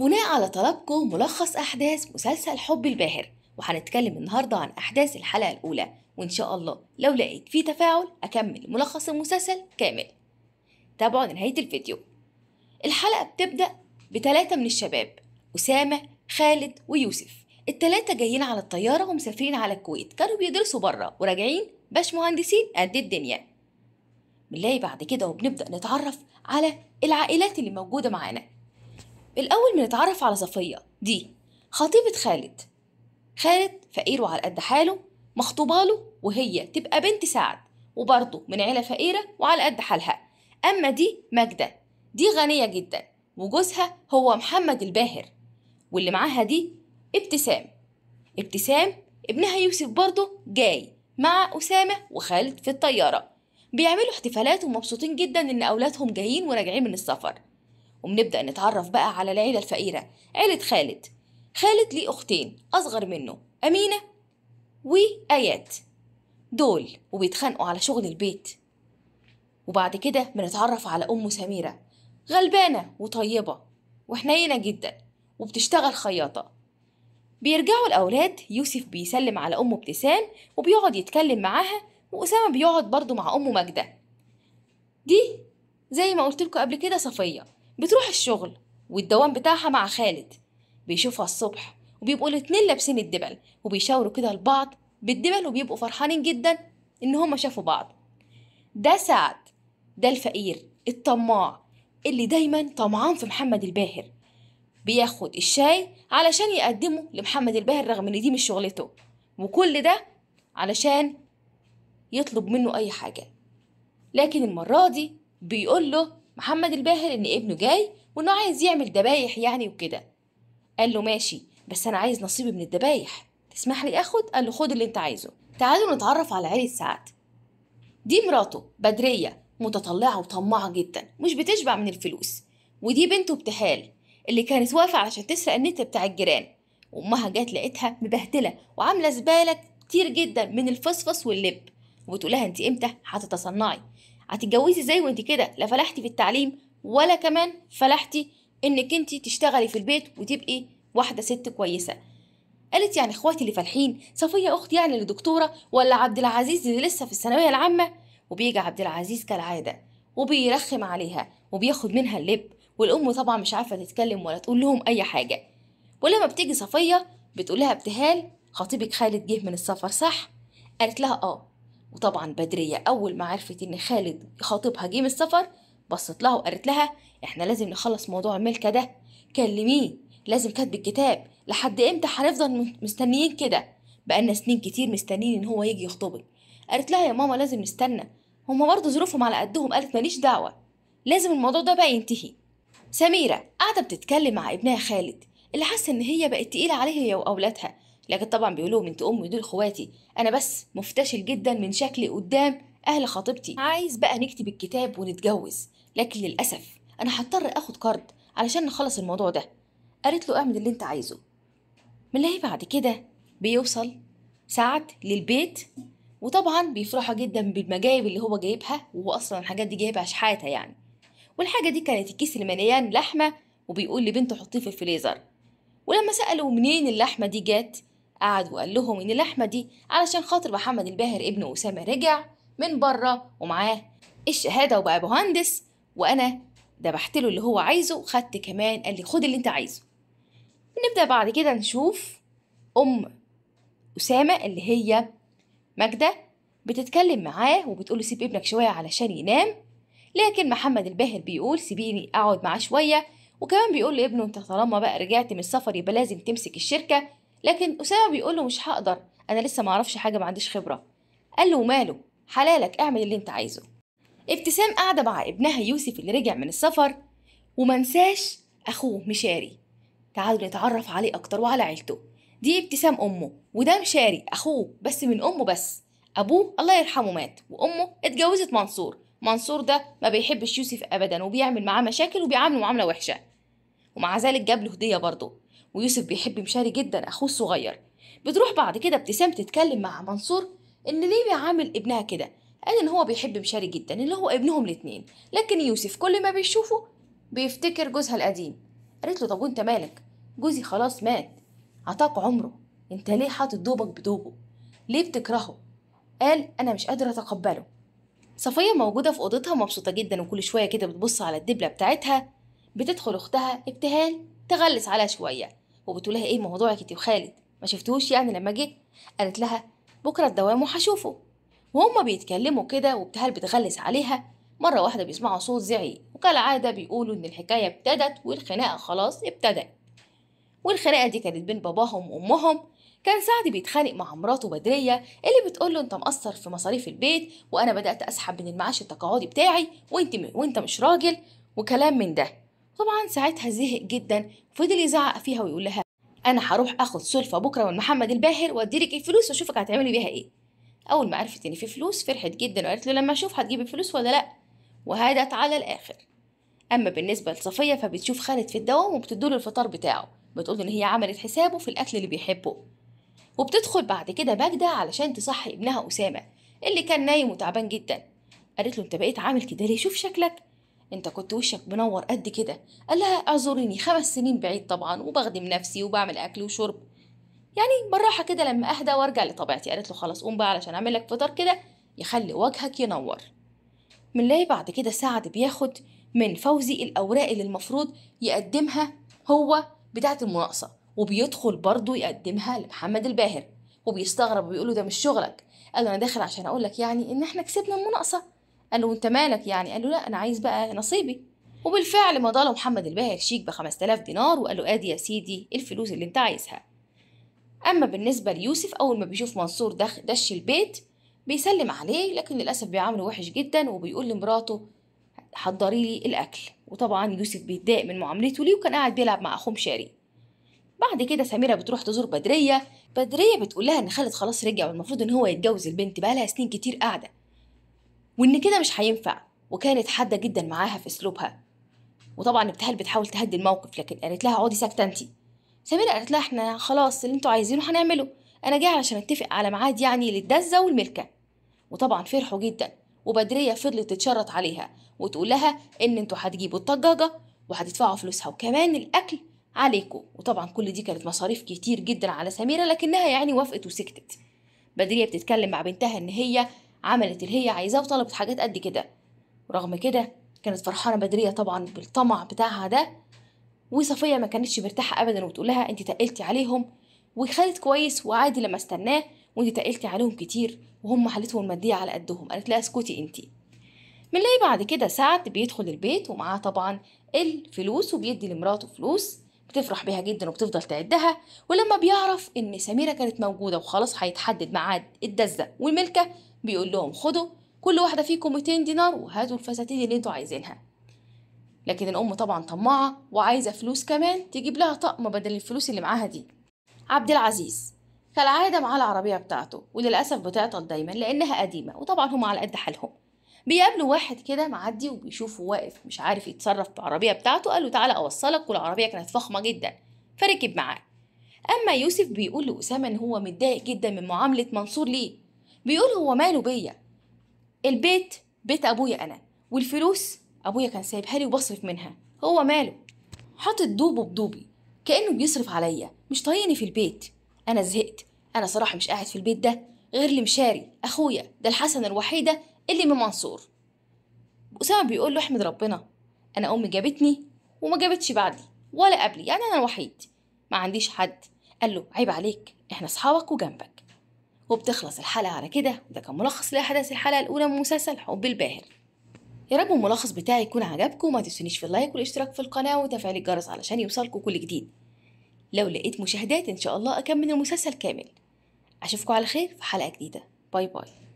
بناء على طلبكم ملخص أحداث مسلسل حب الباهر وهنتكلم النهاردة عن أحداث الحلقة الأولى وإن شاء الله لو لقيت فيه تفاعل أكمل ملخص المسلسل كامل تابعوا لنهاية الفيديو الحلقة بتبدأ بتلاتة من الشباب أسامة خالد ويوسف التلاتة جايين على الطيارة ومسافرين على الكويت كانوا بيدرسوا بره وراجعين باش مهندسين قد الدنيا بنلاقي بعد كده وبنبدأ نتعرف على العائلات اللي موجودة معانا الأول بنتعرف على صفية دي خطيبة خالد خالد فقير وعلى قد حاله مخطوباله وهي تبقى بنت سعد وبرضه من عيلة فقيرة وعلى قد حالها أما دي ماجدة دي غنية جدا وجوزها هو محمد الباهر واللي معاها دي ابتسام ابتسام ابنها يوسف برضه جاي مع أسامة وخالد في الطيارة بيعملوا احتفالات ومبسوطين جدا إن أولادهم جايين وراجعين من السفر وبنبدأ نتعرف بقى على العيلة الفقيرة عيلة خالد خالد ليه أختين أصغر منه أمينة وآيات دول وبيتخانقوا على شغل البيت وبعد كده بنتعرف على أمه سميرة غلبانة وطيبة وحنينة جدا وبتشتغل خياطة بيرجعوا الأولاد يوسف بيسلم على أمه ابتسام وبيقعد يتكلم معاها وأسامة بيقعد برضه مع أمه ماجدة دي زي ما قلتلكوا قبل كده صفية بتروح الشغل والدوام بتاعها مع خالد بيشوفها الصبح وبيبقوا الاتنين لابسين الدبل وبيشاوروا كده لبعض بالدبل وبيبقوا فرحانين جدا ان هما شافوا بعض ده سعد ده الفقير الطماع اللي دايما طمعان في محمد الباهر بياخد الشاي علشان يقدمه لمحمد الباهر رغم ان دي مش شغلته وكل ده علشان يطلب منه اي حاجة لكن المرة دي بيقول له محمد الباهر ان ابنه جاي وانه عايز يعمل دبايح يعني وكده قال له ماشي بس انا عايز نصيبي من الدبايح تسمح لي اخد قال له خد اللي انت عايزه تعالوا نتعرف على عيلة سعد دي مراته بدرية متطلعة وطماعة جدا مش بتشبع من الفلوس ودي بنته ابتحال اللي كانت واقفة علشان تسرق النت بتاع الجيران وأمها جت لقيتها مبهدلة وعاملة زبالة كتير جدا من الفصفص واللب وبتقولها انت امتى هتتصنعي هتتجوزي ازاي وانت كده لا فلحتي في التعليم ولا كمان فلحتي انك انت تشتغلي في البيت وتبقي واحده ست كويسه قالت يعني اخواتي اللي فالحين صفيه اختي يعني اللي دكتوره ولا عبد العزيز اللي لسه في الثانويه العامه وبيجي عبد العزيز كالعاده وبيرخم عليها وبياخد منها اللب والام طبعا مش عارفه تتكلم ولا تقول لهم اي حاجه ولما بتيجي صفيه بتقول لها ابتهال خطيبك خالد جه من السفر صح قالت لها اه وطبعا بدرية أول ما عرفت إن خالد خاطبها جه من السفر بصت لها وقالت لها إحنا لازم نخلص موضوع الملكة ده كلميه لازم كاتب الكتاب لحد إمتى هنفضل مستنيين كده بقالنا سنين كتير مستنيين إن هو يجي يخطبك قالت لها يا ماما لازم نستنى هما برضه ظروفهم على قدهم قالت ماليش دعوة لازم الموضوع ده بقى ينتهي سميرة قاعدة بتتكلم مع ابنها خالد اللي حاسة إن هي بقت تقيلة عليه هي وأولادها لكن طبعا بيقولوا انت امي دول اخواتي انا بس مفتشل جدا من شكلي قدام اهل خطيبتي عايز بقى نكتب الكتاب ونتجوز لكن للاسف انا هضطر اخد قرض علشان نخلص الموضوع ده قالت له اعمل اللي انت عايزه اللي بعد كده بيوصل سعد للبيت وطبعا بيفرحوا جدا بالمجايب اللي هو جايبها وهو اصلا الحاجات دي جايبها شحاته يعني والحاجه دي كانت الكيس اللي مليان لحمه وبيقول لبنته حطيه في الفريزر ولما سالوا منين اللحمه دي جت قعد وقال لهم إن اللحمة دي علشان خاطر محمد الباهر ابن أسامة رجع من بره ومعاه الشهادة وبقى مهندس وأنا دبحت له اللي هو عايزه خدت كمان قال لي خد اللي أنت عايزه نبدأ بعد كده نشوف أم أسامة اللي هي ماجدة بتتكلم معاه وبتقول له سيب ابنك شوية علشان ينام لكن محمد الباهر بيقول سيبيني أقعد معاه شوية وكمان بيقول لابنه انت طالما بقى رجعت من السفر يبقى لازم تمسك الشركة لكن أسامة بيقول له مش هقدر أنا لسه معرفش حاجة ما عنديش خبرة قال له ماله حلالك اعمل اللي انت عايزه ابتسام قاعدة مع ابنها يوسف اللي رجع من السفر ومنساش أخوه مشاري تعالوا نتعرف عليه أكتر وعلى عيلته دي ابتسام أمه وده مشاري أخوه بس من أمه بس أبوه الله يرحمه مات وأمه اتجوزت منصور منصور ده ما بيحبش يوسف أبدا وبيعمل معاه مشاكل وبيعامله معاملة وحشة ومع ذلك جاب له هدية برضه ويوسف بيحب مشاري جدا أخوه الصغير بتروح بعد كده ابتسام تتكلم مع منصور إن ليه بيعامل ابنها كده قال إن هو بيحب مشاري جدا اللي هو ابنهم الاتنين لكن يوسف كل ما بيشوفه بيفتكر جوزها القديم قالت له طب وانت مالك جوزي خلاص مات عطاك عمره انت ليه حاطط دوبك بدوبه ليه بتكرهه قال انا مش قادر اتقبله صفية موجودة في أوضتها مبسوطة جدا وكل شوية كده بتبص على الدبلة بتاعتها بتدخل أختها ابتهال تغلس عليها شوية وبتقول لها ايه موضوعك انت وخالد ما شفتوش يعني لما جه قالت لها بكره الدوام وهشوفه وهما بيتكلموا كده وابتهال بتغلس عليها مرة واحدة بيسمعوا صوت زعيق وكالعادة بيقولوا إن الحكاية ابتدت والخناقة خلاص ابتدت والخناقة دي كانت بين باباهم وأمهم كان سعد بيتخانق مع مراته بدرية اللي بتقول له انت مقصر في مصاريف البيت وانا بدأت اسحب من المعاش التقاعدي بتاعي وانت م... وانت مش راجل وكلام من ده طبعا ساعتها زهق جدا فضل يزعق فيها ويقول لها انا هروح اخد سلفه بكره من محمد الباهر واديلك الفلوس واشوفك هتعملي بيها ايه اول ما عرفت ان في فلوس فرحت جدا وقالت له لما اشوف هتجيب الفلوس ولا لا وهدت على الاخر اما بالنسبه لصفيه فبتشوف خالد في الدوام وبتدوله الفطار بتاعه بتقول ان هي عملت حسابه في الاكل اللي بيحبه وبتدخل بعد كده بجده علشان تصحي ابنها اسامه اللي كان نايم وتعبان جدا قالت له انت بقيت عامل كده ليه شوف شكلك انت كنت وشك منور قد كده قال لها اعذريني خمس سنين بعيد طبعا وبخدم نفسي وبعمل اكل وشرب يعني بالراحة كده لما اهدى وارجع لطبيعتي قالت له خلاص قوم بقى علشان اعمل لك فطار كده يخلي وجهك ينور بنلاقي بعد كده سعد بياخد من فوزي الاوراق اللي المفروض يقدمها هو بتاعة المناقصة وبيدخل برضه يقدمها لمحمد الباهر وبيستغرب وبيقول له ده مش شغلك قال له انا داخل عشان اقول لك يعني ان احنا كسبنا المناقصه قال له انت مالك يعني قال له لا انا عايز بقى نصيبي وبالفعل مضى له محمد الباهر شيك ب 5000 دينار وقال له ادي يا سيدي الفلوس اللي انت عايزها اما بالنسبه ليوسف اول ما بيشوف منصور دخ دش البيت بيسلم عليه لكن للاسف بيعامله وحش جدا وبيقول لمراته حضري لي الاكل وطبعا يوسف بيتضايق من معاملته ليه وكان قاعد بيلعب مع اخوه مشاري بعد كده سميره بتروح تزور بدريه بدريه بتقول لها ان خالد خلاص رجع والمفروض ان هو يتجوز البنت بقى لها سنين كتير قاعده وإن كده مش هينفع وكانت حادة جدا معاها في أسلوبها وطبعا ابتهال بتحاول تهدي الموقف لكن قالت لها اقعدي ساكتة انتي سميرة قالت لها احنا خلاص اللي انتوا عايزينه هنعمله انا جاية علشان اتفق على ميعاد يعني للدزة والملكة وطبعا فرحوا جدا وبدرية فضلت تتشرط عليها وتقول لها ان انتوا هتجيبوا الطجاجة وهتدفعوا فلوسها وكمان الاكل عليكم وطبعا كل دي كانت مصاريف كتير جدا على سميرة لكنها يعني وافقت وسكتت بدرية بتتكلم مع بنتها ان هي عملت اللي هي عايزاه وطلبت حاجات قد كده ورغم كده كانت فرحانه بدريه طبعا بالطمع بتاعها ده وصفيه ما كانتش مرتاحه ابدا وتقول لها انت تقلتي عليهم وخالد كويس وعادي لما استناه وانت تقلتي عليهم كتير وهم حالتهم الماديه على قدهم قالت لها اسكتي انت بنلاقي بعد كده سعد بيدخل البيت ومعاه طبعا الفلوس وبيدي لمراته فلوس بتفرح بيها جدا وبتفضل تعدها ولما بيعرف ان سميره كانت موجوده وخلاص هيتحدد ميعاد الدزه والملكه بيقول لهم خدوا كل واحدة فيكم 200 دينار وهاتوا الفساتين اللي انتوا عايزينها لكن الأم طبعا طماعة وعايزة فلوس كمان تجيب لها طقم بدل الفلوس اللي معاها دي عبد العزيز كالعادة معاه العربية بتاعته وللأسف بتعطل دايما لأنها قديمة وطبعا هم على قد حالهم بيقابلوا واحد كده معدي وبيشوفه واقف مش عارف يتصرف بالعربية بتاعته قال له تعالى أوصلك والعربية كانت فخمة جدا فركب معاه أما يوسف بيقول لأسامة إن هو متضايق جدا من معاملة منصور ليه بيقول هو ماله بيا البيت بيت ابويا انا والفلوس ابويا كان سايبها لي وبصرف منها هو ماله حاطط دوبه بدوبي كانه بيصرف عليا مش طايقني في البيت انا زهقت انا صراحه مش قاعد في البيت ده غير اللي مشاري اخويا ده الحسنه الوحيده اللي من منصور اسامه بيقول له احمد ربنا انا امي جابتني وما جابتش بعدي ولا قبلي يعني انا الوحيد ما عنديش حد قال له عيب عليك احنا اصحابك وجنبك وبتخلص الحلقة على كده ده كان ملخص لأحداث الحلقة الأولى من مسلسل حب الباهر يا رب الملخص بتاعي يكون عجبكم وما تنسونيش في اللايك والاشتراك في القناة وتفعيل الجرس علشان يوصلكوا كل جديد لو لقيت مشاهدات إن شاء الله أكمل المسلسل كامل أشوفكم على خير في حلقة جديدة باي باي